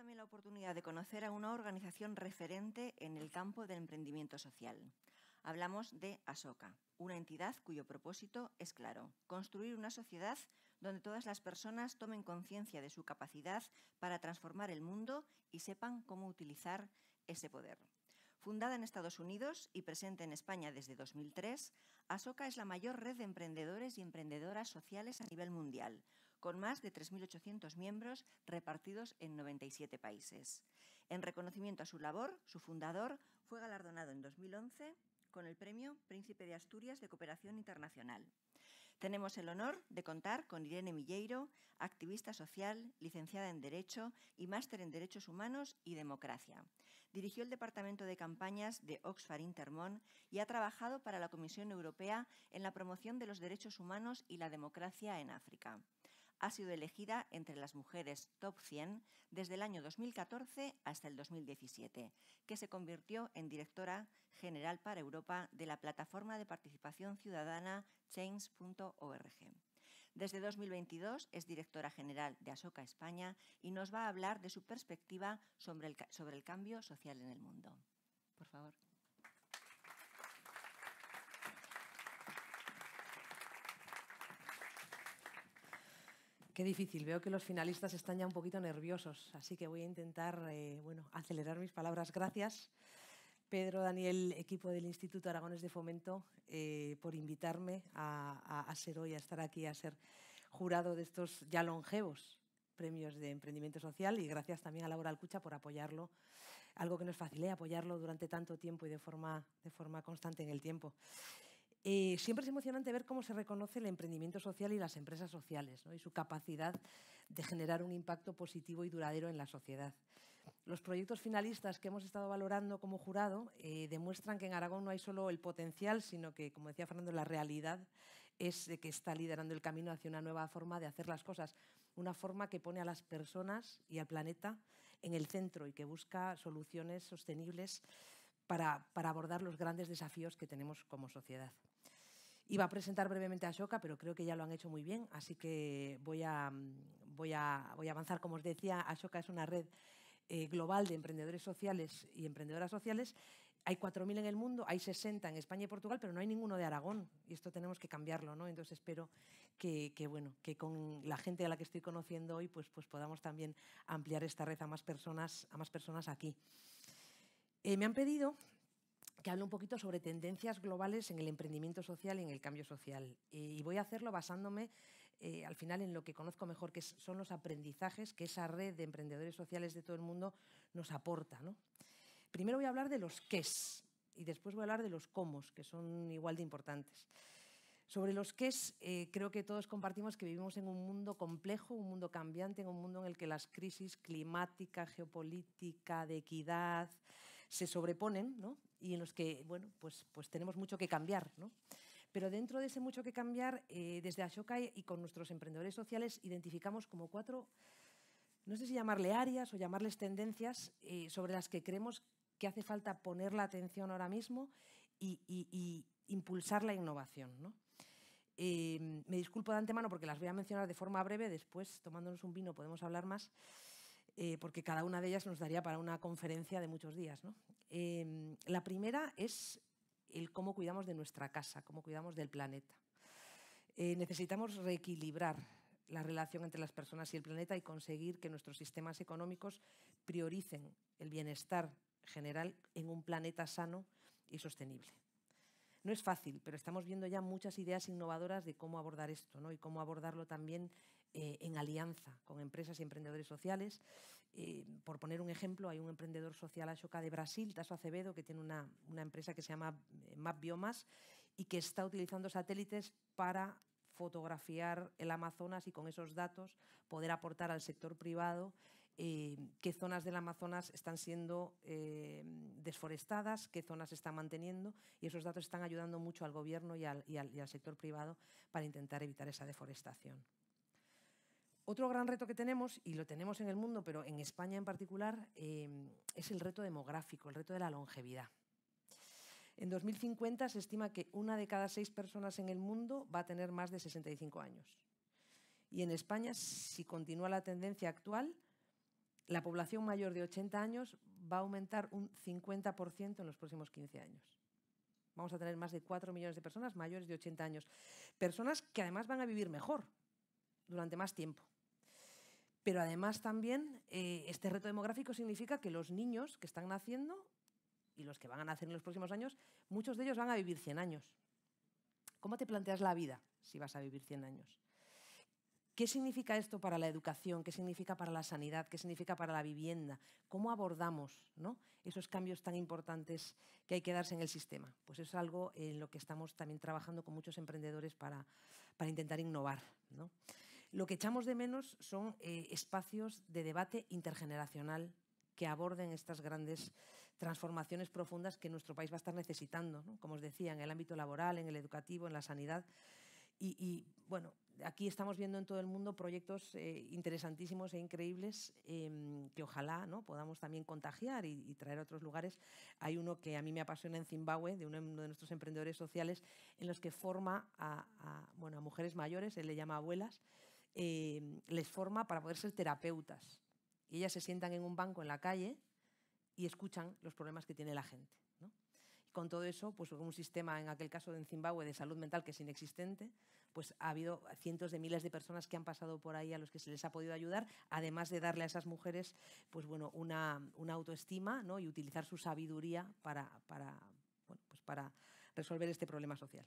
también la oportunidad de conocer a una organización referente en el campo del emprendimiento social. Hablamos de ASOCA, una entidad cuyo propósito es claro, construir una sociedad donde todas las personas tomen conciencia de su capacidad para transformar el mundo y sepan cómo utilizar ese poder. Fundada en Estados Unidos y presente en España desde 2003, ASOCA es la mayor red de emprendedores y emprendedoras sociales a nivel mundial, con más de 3.800 miembros repartidos en 97 países. En reconocimiento a su labor, su fundador fue galardonado en 2011 con el Premio Príncipe de Asturias de Cooperación Internacional. Tenemos el honor de contar con Irene Milleiro, activista social, licenciada en Derecho y máster en Derechos Humanos y Democracia. Dirigió el Departamento de Campañas de Oxfam Intermón y ha trabajado para la Comisión Europea en la promoción de los derechos humanos y la democracia en África ha sido elegida entre las mujeres top 100 desde el año 2014 hasta el 2017, que se convirtió en directora general para Europa de la plataforma de participación ciudadana change.org. Desde 2022 es directora general de Asoca España y nos va a hablar de su perspectiva sobre el, sobre el cambio social en el mundo. Por favor. Qué difícil. Veo que los finalistas están ya un poquito nerviosos, así que voy a intentar eh, bueno, acelerar mis palabras. Gracias, Pedro, Daniel, equipo del Instituto Aragones de Fomento, eh, por invitarme a, ser hoy, a estar aquí, a ser jurado de estos ya longevos premios de emprendimiento social y gracias también a Laura Alcucha por apoyarlo, algo que nos fácil, ¿eh? apoyarlo durante tanto tiempo y de forma, de forma constante en el tiempo. Eh, siempre es emocionante ver cómo se reconoce el emprendimiento social y las empresas sociales y su capacidad de generar un impacto positivo y duradero en la sociedad. Los proyectos finalistas que hemos estado valorando como jurado eh, demuestran que en Aragón no hay solo el potencial, sino que, como decía Fernando, la realidad es que está liderando el camino hacia una nueva forma de hacer las cosas, una forma que pone a las personas y al planeta en el centro y que busca soluciones sostenibles para abordar los grandes desafíos que tenemos como sociedad. Iba a presentar brevemente a Shoka, pero creo que ya lo han hecho muy bien, así que voy a, mm, avanzar. Como os decía, Ashoka es una red eh, global de emprendedores sociales y emprendedoras sociales. Hay 4.000 en el mundo, hay 60 en España y Portugal, pero no hay ninguno de Aragón. Y esto tenemos que cambiarlo, ¿no? Entonces espero que, bueno, que con la gente a la que estoy conociendo hoy pues, pues, podamos también ampliar esta red a más personas, a más personas aquí. Eh, me han pedido que hable un poquito sobre tendencias globales en el emprendimiento social y en el cambio social. Y voy a hacerlo basándome eh, al final en lo que conozco mejor, que son los aprendizajes que esa red de emprendedores sociales de todo el mundo nos aporta. Primero voy a hablar de los qués y después voy a hablar de los cómos, que son igual de importantes. Sobre los qués, eh, creo que todos compartimos que vivimos en un mundo complejo, un mundo cambiante, en un mundo en el que las crisis climática, geopolítica, de equidad, se sobreponen ¿no? y en los que bueno, pues, pues tenemos mucho que cambiar. Pero dentro de ese mucho que cambiar, eh, desde Ashoka y con nuestros emprendedores sociales identificamos como cuatro, no sé si llamarle áreas o llamarles tendencias, eh, sobre las que creemos que hace falta poner la atención ahora mismo y, impulsar la innovación. ¿no? Eh, me disculpo de antemano porque las voy a mencionar de forma breve, después tomándonos un vino podemos hablar más. Eh, porque cada una de ellas nos daría para una conferencia de muchos días. Em, la primera es el cómo cuidamos de nuestra casa, cómo cuidamos del planeta. Eh, necesitamos reequilibrar la relación entre las personas y el planeta y conseguir que nuestros sistemas económicos prioricen el bienestar general en un planeta sano y sostenible. No es fácil, pero estamos viendo ya muchas ideas innovadoras de cómo abordar esto y cómo abordarlo también eh, en alianza con empresas y emprendedores sociales. Eh, por poner un ejemplo, hay un emprendedor social Ashoka de Brasil, Taso Acevedo, que tiene una, empresa que se llama eh, Map Biomas y que está utilizando satélites para fotografiar el Amazonas y con esos datos poder aportar al sector privado qué zonas del Amazonas están siendo desforestadas, qué zonas se están manteniendo y esos datos están ayudando mucho al gobierno y al sector privado para intentar evitar esa deforestación. Otro gran reto que tenemos, y lo tenemos en el mundo, pero en España en particular, em, es el reto demográfico, el reto de la longevidad. En 2050 se estima que una de cada seis personas en el mundo va a tener más de 65 años. Y en España, si continúa la tendencia actual, la población mayor de 80 años va a aumentar un 50% en los próximos 15 años. Vamos a tener más de 4 millones de personas mayores de 80 años. Personas que además van a vivir mejor, durante más tiempo. Pero además también eh, este reto demográfico significa que los niños que están naciendo y los que van a nacer en los próximos años, muchos de ellos van a vivir 100 años. ¿Cómo te planteas la vida si vas a vivir 100 años? ¿Qué significa esto para la educación? ¿Qué significa para la sanidad? ¿Qué significa para la vivienda? ¿Cómo abordamos ¿no? esos cambios tan importantes que hay que darse en el sistema? Pues es algo en lo que estamos también trabajando con muchos emprendedores para, para intentar innovar. Lo que echamos de menos son eh, espacios de debate intergeneracional que aborden estas grandes transformaciones profundas que nuestro país va a estar necesitando, como os decía, en el ámbito laboral, en el educativo, en la sanidad. Y, bueno, aquí estamos viendo en todo el mundo proyectos eh, interesantísimos e increíbles em, que ojalá ¿no? podamos también contagiar y, traer a otros lugares. Hay uno que a mí me apasiona en Zimbabue, de uno, de nuestros emprendedores sociales, en los que forma a, a, bueno, a mujeres mayores, él le llama abuelas, Em, les forma para poder ser terapeutas. Y ellas se sientan en un banco en la calle y escuchan los problemas que tiene la gente. ¿no? Y con todo eso, pues un sistema, en aquel caso de Zimbabue, de salud mental que es inexistente, pues ha habido cientos de miles de personas que han pasado por ahí a los que se les ha podido ayudar, además de darle a esas mujeres pues bueno, una, una autoestima ¿no? y utilizar su sabiduría para, para, bueno, pues para resolver este problema social.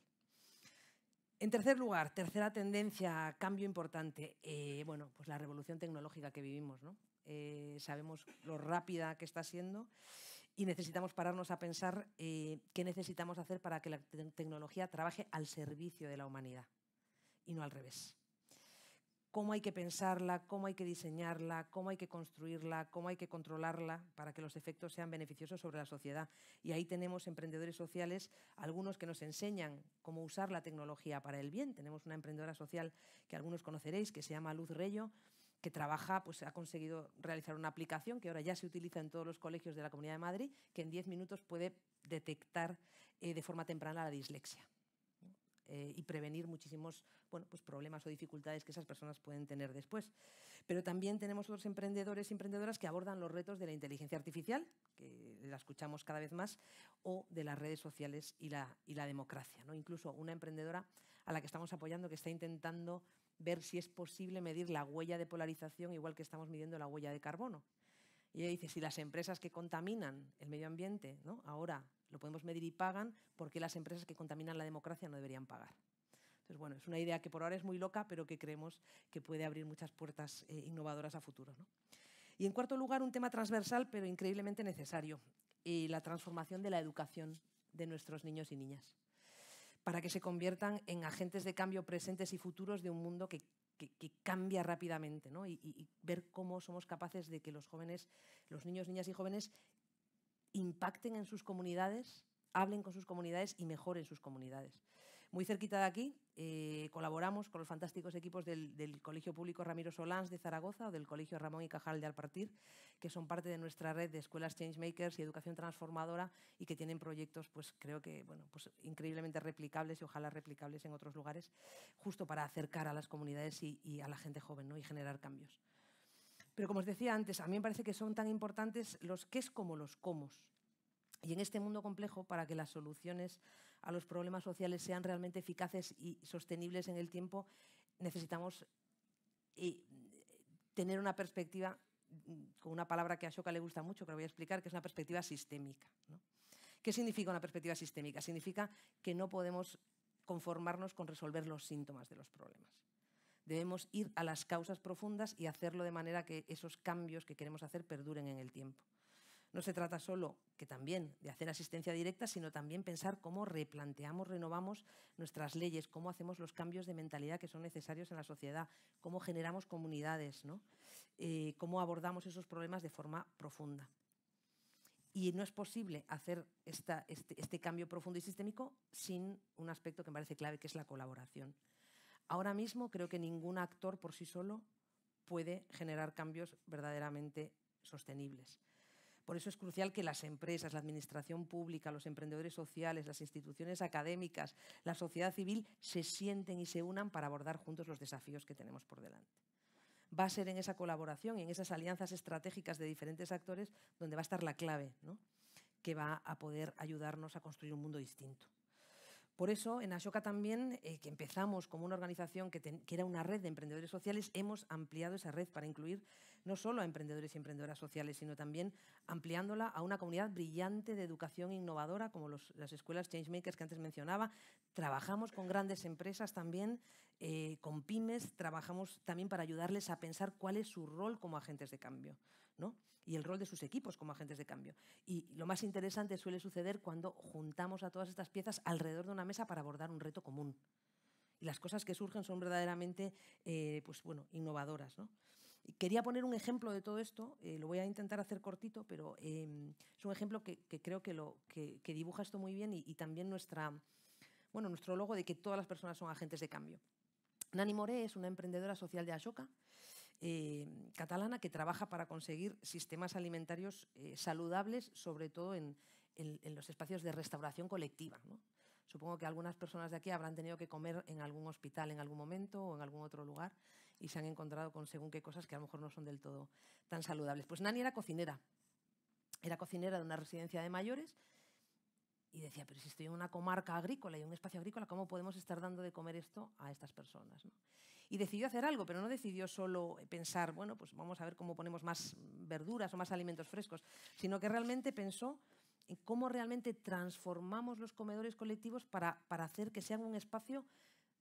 En tercer lugar, tercera tendencia, cambio importante, eh, bueno, pues la revolución tecnológica que vivimos, ¿no? Eh, sabemos lo rápida que está siendo y necesitamos pararnos a pensar eh, qué necesitamos hacer para que la tecnología trabaje al servicio de la humanidad y no al revés cómo hay que pensarla, cómo hay que diseñarla, cómo hay que construirla, cómo hay que controlarla para que los efectos sean beneficiosos sobre la sociedad. Y ahí tenemos emprendedores sociales, algunos que nos enseñan cómo usar la tecnología para el bien. Tenemos una emprendedora social que algunos conoceréis, que se llama Luz Reyo, que trabaja, pues ha conseguido realizar una aplicación que ahora ya se utiliza en todos los colegios de la Comunidad de Madrid, que en 10 minutos puede detectar eh, de forma temprana la dislexia. Eh, y prevenir muchísimos bueno, pues problemas o dificultades que esas personas pueden tener después. Pero también tenemos otros emprendedores y emprendedoras que abordan los retos de la inteligencia artificial, que la escuchamos cada vez más, o de las redes sociales y la, y la democracia. ¿no? Incluso una emprendedora a la que estamos apoyando que está intentando ver si es posible medir la huella de polarización igual que estamos midiendo la huella de carbono. Y ella dice, si las empresas que contaminan el medio ambiente ¿no? ahora lo podemos medir y pagan, porque las empresas que contaminan la democracia no deberían pagar? Entonces, bueno, es una idea que por ahora es muy loca, pero que creemos que puede abrir muchas puertas eh, innovadoras a futuro. Y en cuarto lugar, un tema transversal, pero increíblemente necesario, y eh, la transformación de la educación de nuestros niños y niñas, para que se conviertan en agentes de cambio presentes y futuros de un mundo que, cambia rápidamente, y, ver cómo somos capaces de que los jóvenes, los niños, niñas y jóvenes impacten en sus comunidades, hablen con sus comunidades y mejoren sus comunidades. Muy cerquita de aquí eh, colaboramos con los fantásticos equipos del, Colegio Público Ramiro Solans de Zaragoza o del Colegio Ramón y Cajal de Alpartir, que son parte de nuestra red de escuelas changemakers y educación transformadora y que tienen proyectos, pues creo que, bueno, pues increíblemente replicables y ojalá replicables en otros lugares, justo para acercar a las comunidades y, y a la gente joven ¿no? y generar cambios. Pero como os decía antes, a mí me parece que son tan importantes los qué es como los cómo. Y en este mundo complejo, para que las soluciones a los problemas sociales sean realmente eficaces y sostenibles en el tiempo, necesitamos eh, tener una perspectiva mm, con una palabra que a Shoka le gusta mucho, que lo voy a explicar, que es una perspectiva sistémica. ¿Qué significa una perspectiva sistémica? Significa que no podemos conformarnos con resolver los síntomas de los problemas debemos ir a las causas profundas y hacerlo de manera que esos cambios que queremos hacer perduren en el tiempo. No se trata solo que también de hacer asistencia directa, sino también pensar cómo replanteamos, renovamos nuestras leyes, cómo hacemos los cambios de mentalidad que son necesarios en la sociedad, cómo generamos comunidades, ¿no? Eh, cómo abordamos esos problemas de forma profunda. Y no es posible hacer este, este, cambio profundo y sistémico sin un aspecto que me parece clave, que es la colaboración. Ahora mismo creo que ningún actor por sí solo puede generar cambios verdaderamente sostenibles. Por eso es crucial que las empresas, la administración pública, los emprendedores sociales, las instituciones académicas, la sociedad civil se sienten y se unan para abordar juntos los desafíos que tenemos por delante. Va a ser en esa colaboración y en esas alianzas estratégicas de diferentes actores donde va a estar la clave, que va a poder ayudarnos a construir un mundo distinto. Por eso, en Ashoka también, eh, que empezamos como una organización que, era una red de emprendedores sociales, hemos ampliado esa red para incluir no solo a emprendedores y emprendedoras sociales, sino también ampliándola a una comunidad brillante de educación innovadora, como las escuelas Changemakers que antes mencionaba. Trabajamos con grandes empresas también, eh, con pymes, trabajamos también para ayudarles a pensar cuál es su rol como agentes de cambio y el rol de sus equipos como agentes de cambio. Y lo más interesante suele suceder cuando juntamos a todas estas piezas alrededor de una mesa para abordar un reto común. Y las cosas que surgen son verdaderamente eh, pues bueno, innovadoras. ¿no? Quería poner un ejemplo de todo esto, eh, lo voy a intentar hacer cortito, pero em, es un ejemplo que, creo que, lo, que, dibuja esto muy bien y, también nuestro logo de que todas las personas son agentes de cambio. Nani More es una emprendedora social de Ashoka Em, catalana que trabaja para conseguir sistemas alimentarios eh, saludables, sobre todo en, los espacios de restauración colectiva. Supongo que algunas personas de aquí habrán tenido que comer en algún hospital en algún momento o en algún otro lugar y se han encontrado con según qué cosas que a lo mejor no son del todo tan saludables. Pues Nani era cocinera, era cocinera de una residencia de mayores y decía, pero si estoy en una comarca agrícola y un espacio agrícola, ¿cómo podemos estar dando de comer esto a estas personas? y decidió hacer algo, pero no decidió solo eh, pensar, bueno, pues vamos a ver cómo ponemos más verduras o más alimentos frescos, sino que realmente pensó en cómo realmente transformamos los comedores colectivos para, para hacer que sean un espacio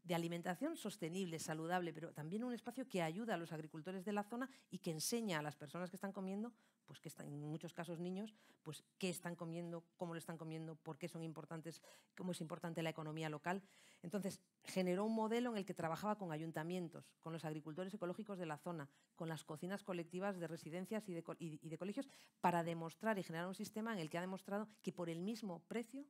de alimentación sostenible, saludable, pero también un espacio que ayuda a los agricultores de la zona y que enseña a las personas que están comiendo, pues que están, en muchos casos niños, pues qué están comiendo, cómo lo están comiendo, por qué son importantes, cómo es importante la economía local. Entonces, generó un modelo en el que trabajaba con ayuntamientos, con los agricultores ecológicos de la zona, con las cocinas colectivas de residencias y de, y de colegios, para demostrar y generar un sistema en el que ha demostrado que por el mismo precio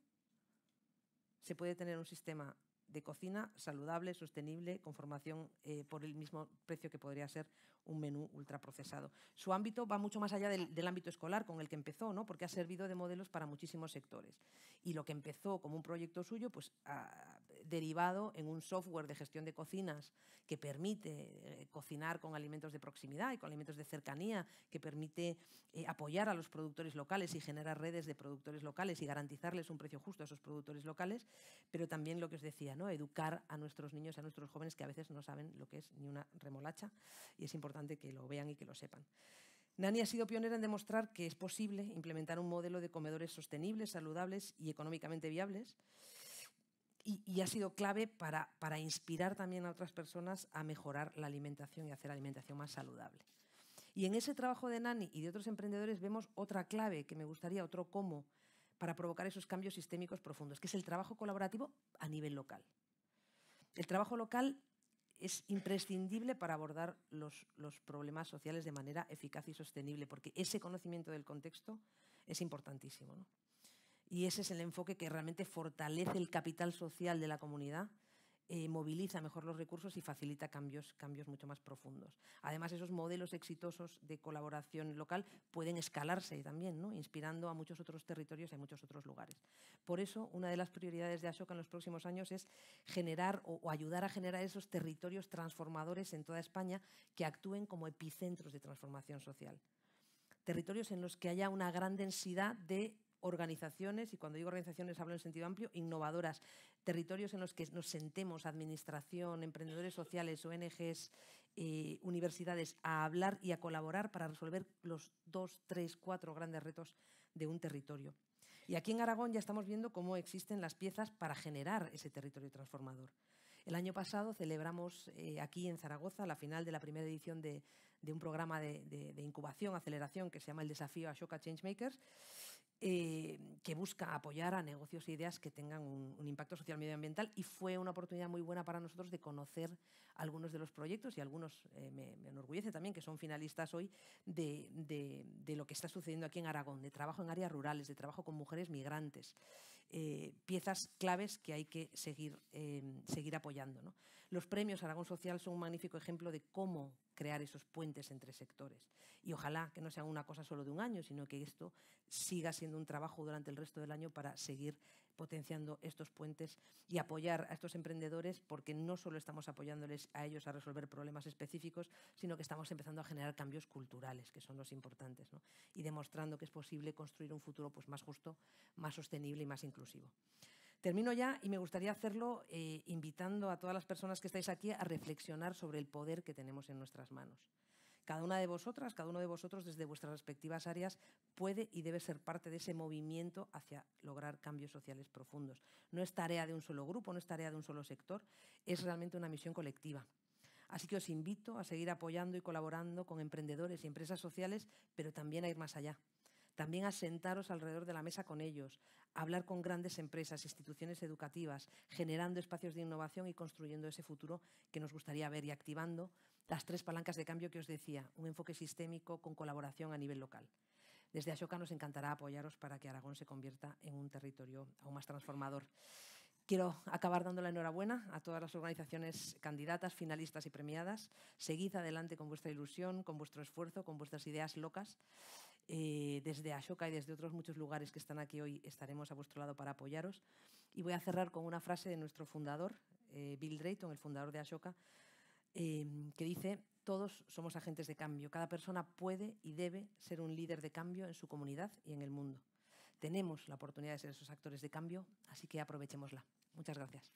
se puede tener un sistema de cocina saludable, sostenible, con formación eh, por el mismo precio que podría ser un menú ultraprocesado. Su ámbito va mucho más allá del, del ámbito escolar con el que empezó, ¿no? porque ha servido de modelos para muchísimos sectores y lo que empezó como un proyecto suyo, pues ha ah, derivado en un software de gestión de cocinas que permite eh, cocinar con alimentos de proximidad y con alimentos de cercanía, que permite eh, apoyar a los productores locales y generar redes de productores locales y garantizarles un precio justo a esos productores locales, pero también lo que os decía, ¿no? educar a nuestros niños, a nuestros jóvenes que a veces no saben lo que es ni una remolacha y es importante que lo vean y que lo sepan. Nani ha sido pionera en demostrar que es posible implementar un modelo de comedores sostenibles, saludables y económicamente viables. Y, ha sido clave para, para, inspirar también a otras personas a mejorar la alimentación y hacer la alimentación más saludable. Y en ese trabajo de Nani y de otros emprendedores vemos otra clave que me gustaría, otro cómo, para provocar esos cambios sistémicos profundos, que es el trabajo colaborativo a nivel local. El trabajo local es imprescindible para abordar los, problemas sociales de manera eficaz y sostenible, porque ese conocimiento del contexto es importantísimo. Y ese es el enfoque que realmente fortalece el capital social de la comunidad eh, moviliza mejor los recursos y facilita cambios, cambios mucho más profundos. Además, esos modelos exitosos de colaboración local pueden escalarse también, ¿no? inspirando a muchos otros territorios y a muchos otros lugares. Por eso, una de las prioridades de Ashoka en los próximos años es generar o ayudar a generar esos territorios transformadores en toda España que actúen como epicentros de transformación social. Territorios en los que haya una gran densidad de organizaciones, y cuando digo organizaciones hablo en sentido amplio, innovadoras, territorios en los que nos sentemos, administración, emprendedores sociales, ONGs, eh, universidades, a hablar y a colaborar para resolver los dos, tres, cuatro grandes retos de un territorio. Y aquí en Aragón ya estamos viendo cómo existen las piezas para generar ese territorio transformador. El año pasado celebramos eh, aquí en Zaragoza la final de la primera edición de, un programa de, de, incubación, aceleración, que se llama el desafío Ashoka Changemakers. Eh, que busca apoyar a negocios e ideas que tengan un, impacto social medioambiental y fue una oportunidad muy buena para nosotros de conocer algunos de los proyectos y algunos, eh, me, enorgullece también, que son finalistas hoy de, lo que está sucediendo aquí en Aragón, de trabajo en áreas rurales, de trabajo con mujeres migrantes, eh, piezas claves que hay que seguir, seguir apoyando. Los premios Aragón Social son un magnífico ejemplo de cómo crear esos puentes entre sectores. Y ojalá que no sea una cosa solo de un año, sino que esto siga siendo un trabajo durante el resto del año para seguir potenciando estos puentes y apoyar a estos emprendedores, porque no solo estamos apoyándoles a ellos a resolver problemas específicos, sino que estamos empezando a generar cambios culturales, que son los importantes, y demostrando que es posible construir un futuro pues, más justo, más sostenible y más inclusivo. Termino ya y me gustaría hacerlo eh, invitando a todas las personas que estáis aquí a reflexionar sobre el poder que tenemos en nuestras manos. Cada una de vosotras, cada uno de vosotros desde vuestras respectivas áreas puede y debe ser parte de ese movimiento hacia lograr cambios sociales profundos. No es tarea de un solo grupo, no es tarea de un solo sector, es realmente una misión colectiva. Así que os invito a seguir apoyando y colaborando con emprendedores y empresas sociales, pero también a ir más allá, también asentaros alrededor de la mesa con ellos, hablar con grandes empresas, instituciones educativas, generando espacios de innovación y construyendo ese futuro que nos gustaría ver y activando las tres palancas de cambio que os decía, un enfoque sistémico con colaboración a nivel local. Desde Ashoka nos encantará apoyaros para que Aragón se convierta en un territorio aún más transformador. Quiero acabar dando la enhorabuena a todas las organizaciones candidatas, finalistas y premiadas. Seguid adelante con vuestra ilusión, con vuestro esfuerzo, con vuestras ideas locas. Eh, desde Ashoka y desde otros muchos lugares que están aquí hoy estaremos a vuestro lado para apoyaros. Y voy a cerrar con una frase de nuestro fundador, eh, Bill Drayton, el fundador de Ashoka, eh, que dice, todos somos agentes de cambio. Cada persona puede y debe ser un líder de cambio en su comunidad y en el mundo. Tenemos la oportunidad de ser esos actores de cambio, así que aprovechémosla. Muchas gracias.